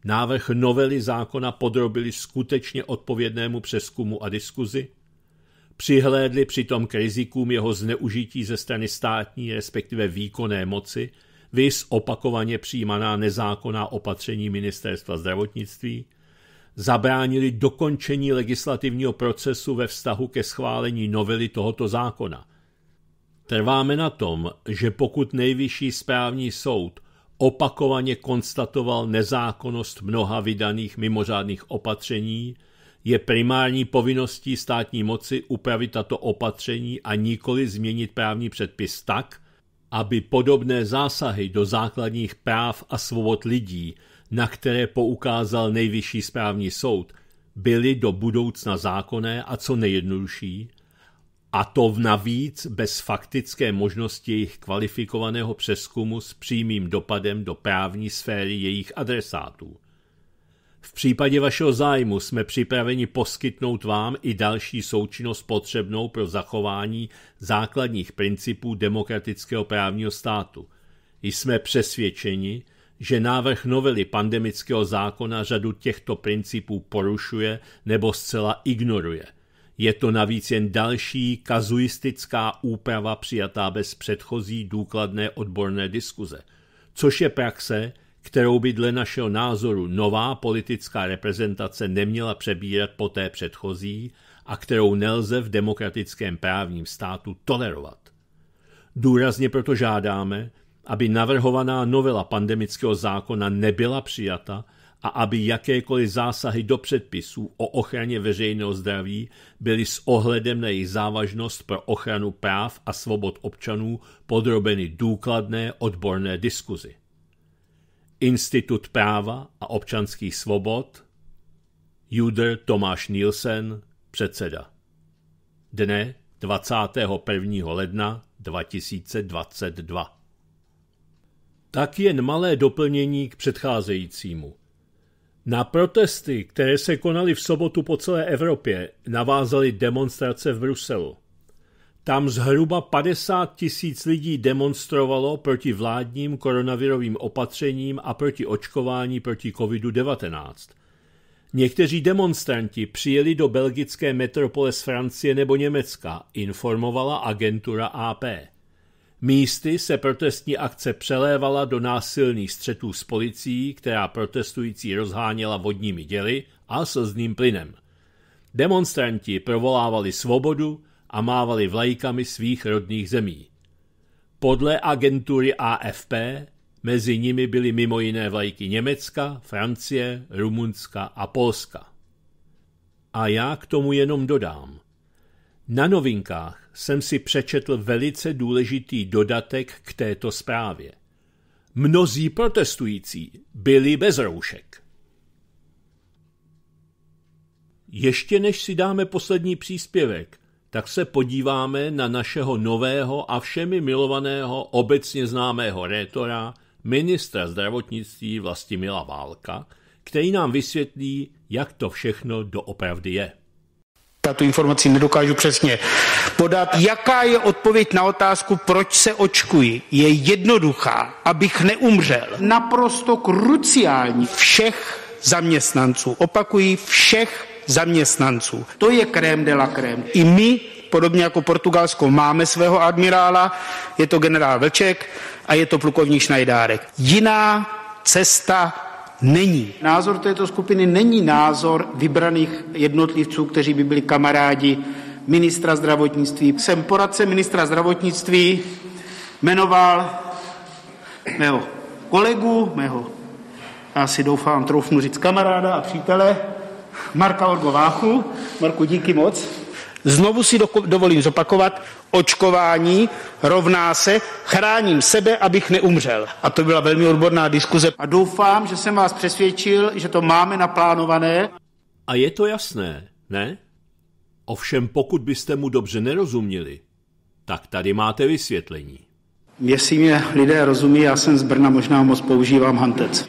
návrh novely zákona podrobili skutečně odpovědnému přeskumu a diskuzi, přihlédli přitom k rizikům jeho zneužití ze strany státní, respektive výkonné moci, vys opakovaně přijímaná nezákonná opatření ministerstva zdravotnictví, zabránili dokončení legislativního procesu ve vztahu ke schválení novely tohoto zákona. Trváme na tom, že pokud nejvyšší správní soud opakovaně konstatoval nezákonnost mnoha vydaných mimořádných opatření, je primární povinností státní moci upravit tato opatření a nikoli změnit právní předpis tak, aby podobné zásahy do základních práv a svobod lidí na které poukázal nejvyšší správní soud, byly do budoucna zákonné a co nejjednodušší, a to v navíc bez faktické možnosti jejich kvalifikovaného přeskumu s přímým dopadem do právní sféry jejich adresátů. V případě vašeho zájmu jsme připraveni poskytnout vám i další součinnost potřebnou pro zachování základních principů demokratického právního státu. Jsme přesvědčeni, že návrh novely pandemického zákona řadu těchto principů porušuje nebo zcela ignoruje. Je to navíc jen další kazuistická úprava přijatá bez předchozí důkladné odborné diskuze, což je praxe, kterou by dle našeho názoru nová politická reprezentace neměla přebírat po té předchozí a kterou nelze v demokratickém právním státu tolerovat. Důrazně proto žádáme, aby navrhovaná novela pandemického zákona nebyla přijata a aby jakékoliv zásahy do předpisů o ochraně veřejného zdraví byly s ohledem na jejich závažnost pro ochranu práv a svobod občanů podrobeny důkladné odborné diskuzi. Institut práva a občanských svobod Juder Tomáš Nielsen, předseda. Dne 21. ledna 2022 tak jen malé doplnění k předcházejícímu. Na protesty, které se konaly v sobotu po celé Evropě, navázaly demonstrace v Bruselu. Tam zhruba 50 tisíc lidí demonstrovalo proti vládním koronavirovým opatřením a proti očkování proti COVID-19. Někteří demonstranti přijeli do belgické metropole z Francie nebo Německa, informovala agentura AP. Místy se protestní akce přelévala do násilných střetů s policií, která protestující rozháněla vodními děly a slzným plynem. Demonstranti provolávali svobodu a mávali vlajkami svých rodných zemí. Podle agentury AFP mezi nimi byly mimo jiné vlajky Německa, Francie, Rumunska a Polska. A já k tomu jenom dodám. Na novinkách jsem si přečetl velice důležitý dodatek k této zprávě. Mnozí protestující byli bez roušek. Ještě než si dáme poslední příspěvek, tak se podíváme na našeho nového a všemi milovaného obecně známého rétora, ministra zdravotnictví Vlastimila Válka, který nám vysvětlí, jak to všechno doopravdy je. Já tu informaci nedokážu přesně podat, jaká je odpověď na otázku, proč se očkuji. Je jednoduchá, abych neumřel. Naprosto kruciální všech zaměstnanců. Opakují všech zaměstnanců. To je krém de la krém. I my, podobně jako Portugalsko, máme svého admirála, je to generál Vlček a je to plukovník Šnajdárek. Jiná cesta není. Názor této skupiny není názor vybraných jednotlivců, kteří by byli kamarádi ministra zdravotnictví. Jsem poradce ministra zdravotnictví, jmenoval mého kolegu, mého, já si doufám, troufnu říct kamaráda a přítele, Marka Orgováchu. Marku, díky moc. Znovu si do, dovolím zopakovat, očkování rovná se chráním sebe, abych neumřel. A to byla velmi odborná diskuze. A doufám, že jsem vás přesvědčil, že to máme naplánované. A je to jasné, ne? Ovšem pokud byste mu dobře nerozuměli, tak tady máte vysvětlení. Jestli mě lidé rozumí, já jsem z Brna, možná moc používám hantec.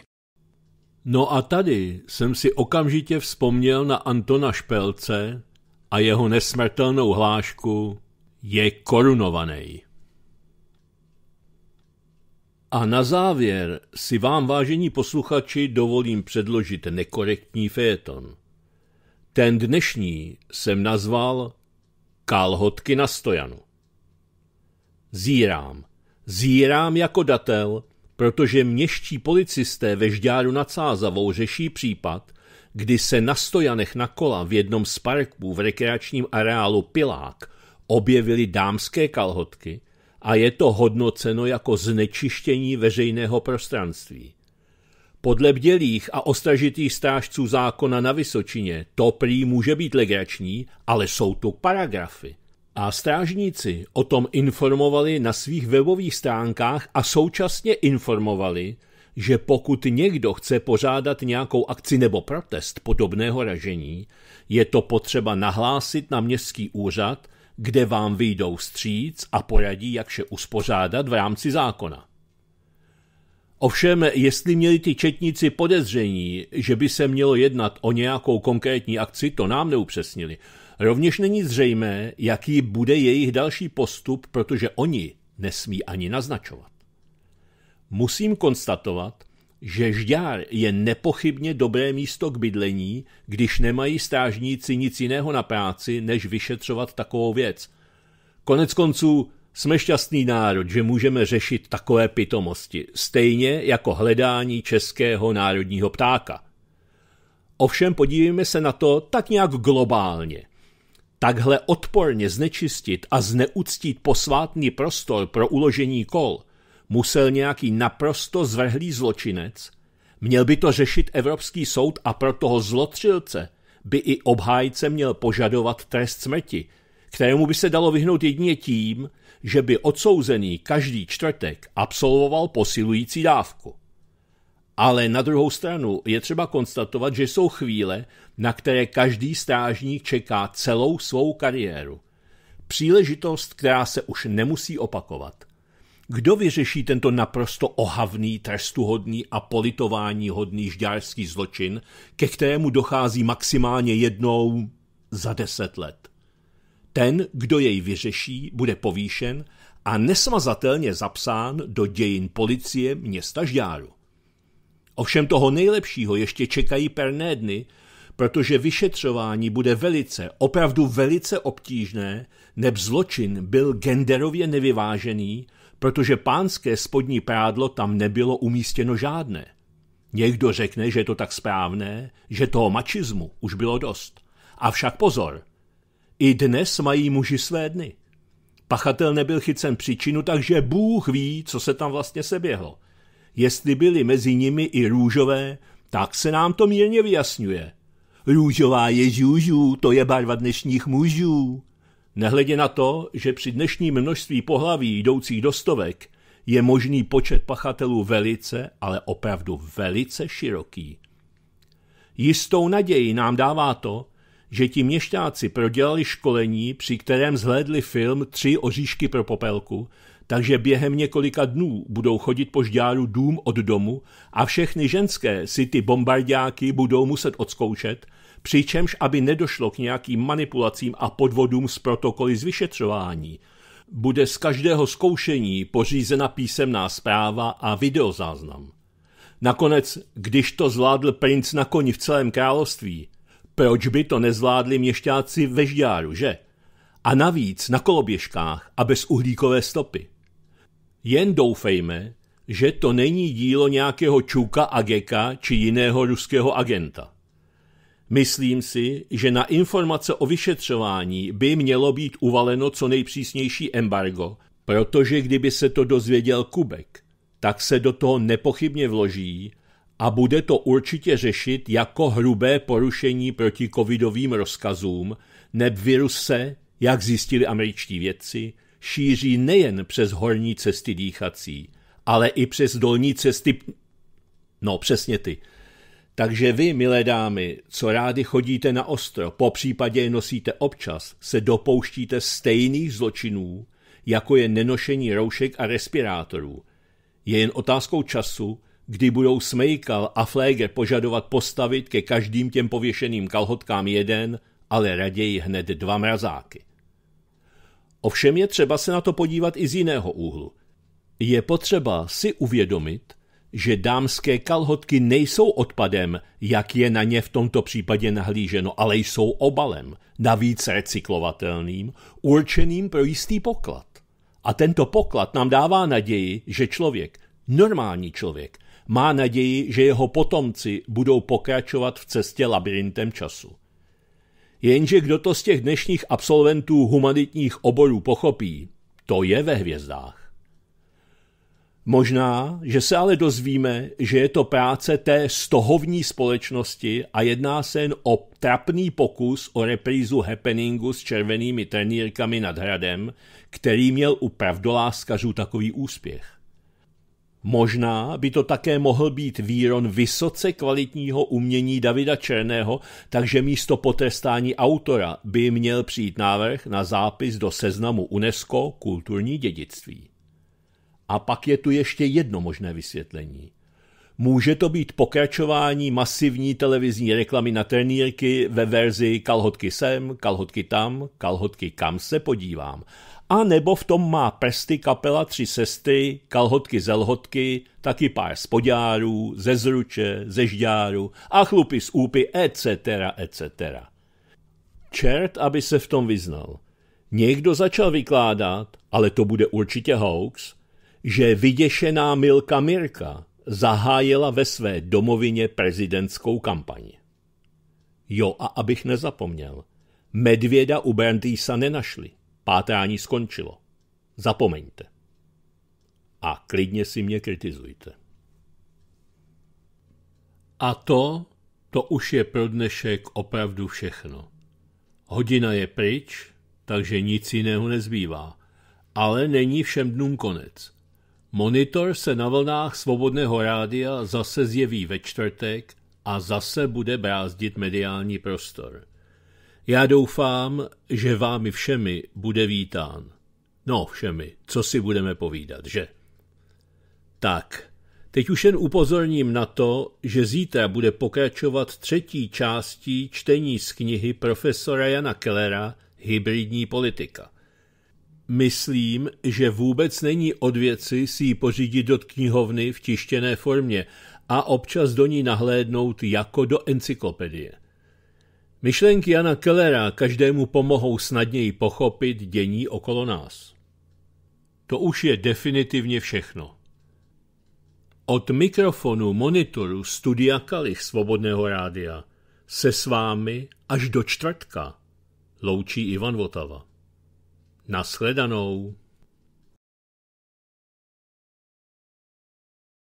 No a tady jsem si okamžitě vzpomněl na Antona Špelce a jeho nesmrtelnou hlášku je korunovaný. A na závěr si vám, vážení posluchači, dovolím předložit nekorektní féton. Ten dnešní jsem nazval Kalhotky na stojanu. Zírám. Zírám jako datel, protože měští policisté ve Žďáru nad Sázavou řeší případ, kdy se na stojanech na kola v jednom z parků v rekreačním areálu Pilák objevily dámské kalhotky a je to hodnoceno jako znečištění veřejného prostranství. Podle bdělých a ostražitých strážců zákona na Vysočině to prý může být legrační, ale jsou tu paragrafy. A strážníci o tom informovali na svých webových stránkách a současně informovali, že pokud někdo chce pořádat nějakou akci nebo protest podobného ražení, je to potřeba nahlásit na městský úřad, kde vám vyjdou stříc a poradí, jak se uspořádat v rámci zákona. Ovšem, jestli měli ty četníci podezření, že by se mělo jednat o nějakou konkrétní akci, to nám neupřesnili. Rovněž není zřejmé, jaký bude jejich další postup, protože oni nesmí ani naznačovat. Musím konstatovat, že Žďár je nepochybně dobré místo k bydlení, když nemají strážníci nic jiného na práci, než vyšetřovat takovou věc. Konec konců jsme šťastný národ, že můžeme řešit takové pitomosti, stejně jako hledání českého národního ptáka. Ovšem podívejme se na to tak nějak globálně. Takhle odporně znečistit a zneuctit posvátný prostor pro uložení kol musel nějaký naprosto zvrhlý zločinec, měl by to řešit Evropský soud a pro toho zlotřilce by i obhájce měl požadovat trest smrti, kterému by se dalo vyhnout jedině tím, že by odsouzený každý čtvrtek absolvoval posilující dávku. Ale na druhou stranu je třeba konstatovat, že jsou chvíle, na které každý strážník čeká celou svou kariéru. Příležitost, která se už nemusí opakovat. Kdo vyřeší tento naprosto ohavný, trestuhodný a politování hodný žďářský zločin, ke kterému dochází maximálně jednou za deset let? Ten, kdo jej vyřeší, bude povýšen a nesmazatelně zapsán do dějin policie města Žďáru. Ovšem toho nejlepšího ještě čekají perné dny, protože vyšetřování bude velice, opravdu velice obtížné, neb zločin byl genderově nevyvážený, protože pánské spodní prádlo tam nebylo umístěno žádné. Někdo řekne, že je to tak správné, že toho mačismu už bylo dost. Avšak pozor – i dnes mají muži své dny. Pachatel nebyl chycen příčinu, takže Bůh ví, co se tam vlastně seběhlo. Jestli byly mezi nimi i růžové, tak se nám to mírně vyjasňuje. Růžová je žůžů, to je barva dnešních mužů. Nehledě na to, že při dnešním množství pohlaví jdoucích do stovek je možný počet pachatelů velice, ale opravdu velice široký. Jistou naději nám dává to, že ti měšťáci prodělali školení, při kterém zhlédli film Tři oříšky pro popelku, takže během několika dnů budou chodit po žďáru dům od domu a všechny ženské si ty bombardáky budou muset odzkoušet, přičemž aby nedošlo k nějakým manipulacím a podvodům z protokoly z vyšetřování. Bude z každého zkoušení pořízena písemná zpráva a videozáznam. Nakonec, když to zvládl princ na koni v celém království, proč by to nezvládli měšťáci ve Žďáru, že? A navíc na koloběžkách a bez uhlíkové stopy. Jen doufejme, že to není dílo nějakého Čuka Geka či jiného ruského agenta. Myslím si, že na informace o vyšetřování by mělo být uvaleno co nejpřísnější embargo, protože kdyby se to dozvěděl Kubek, tak se do toho nepochybně vloží a bude to určitě řešit jako hrubé porušení proti covidovým rozkazům, neb virus se, jak zjistili američtí vědci, šíří nejen přes horní cesty dýchací, ale i přes dolní cesty... No, přesně ty. Takže vy, milé dámy, co rádi chodíte na ostro, po případě je nosíte občas, se dopouštíte stejných zločinů, jako je nenošení roušek a respirátorů. Je jen otázkou času, kdy budou Smejkal a Fléger požadovat postavit ke každým těm pověšeným kalhotkám jeden, ale raději hned dva mrazáky. Ovšem je třeba se na to podívat i z jiného úhlu. Je potřeba si uvědomit, že dámské kalhotky nejsou odpadem, jak je na ně v tomto případě nahlíženo, ale jsou obalem, navíc recyklovatelným, určeným pro jistý poklad. A tento poklad nám dává naději, že člověk, normální člověk, má naději, že jeho potomci budou pokračovat v cestě labirintem času. Jenže kdo to z těch dnešních absolventů humanitních oborů pochopí, to je ve hvězdách. Možná, že se ale dozvíme, že je to práce té stohovní společnosti a jedná se jen o trapný pokus o reprízu happeningu s červenými trenýrkami nad hradem, který měl u pravdoláskařů takový úspěch. Možná by to také mohl být výron vysoce kvalitního umění Davida Černého, takže místo potrestání autora by měl přijít návrh na zápis do seznamu UNESCO kulturní dědictví. A pak je tu ještě jedno možné vysvětlení. Může to být pokračování masivní televizní reklamy na trenýrky ve verzi kalhotky sem, kalhotky tam, kalhotky kam se podívám a nebo v tom má prsty kapela Tři sestry, kalhotky ze lhotky, taky pár spodárů, ze zruče, ze žďáru a chlupy z úpy, etc., etc. Čert, aby se v tom vyznal. Někdo začal vykládat, ale to bude určitě hoax, že vyděšená Milka Mirka zahájila ve své domovině prezidentskou kampaň. Jo, a abych nezapomněl, medvěda u Berntýsa nenašli. Pátrání skončilo. Zapomeňte. A klidně si mě kritizujte. A to, to už je pro dnešek opravdu všechno. Hodina je pryč, takže nic jiného nezbývá. Ale není všem dnům konec. Monitor se na vlnách svobodného rádia zase zjeví ve čtvrtek a zase bude brázdit mediální prostor. Já doufám, že vámi všemi bude vítán. No, všemi, co si budeme povídat, že? Tak, teď už jen upozorním na to, že zítra bude pokračovat třetí částí čtení z knihy profesora Jana Kellera Hybridní politika. Myslím, že vůbec není od věci si ji pořídit do knihovny v tištěné formě a občas do ní nahlédnout jako do encyklopedie – Myšlenky Jana Kellera každému pomohou snadněji pochopit dění okolo nás. To už je definitivně všechno. Od mikrofonu monitoru Studia Kalich Svobodného rádia se s vámi až do čtvrtka loučí Ivan Votava. Nashledanou.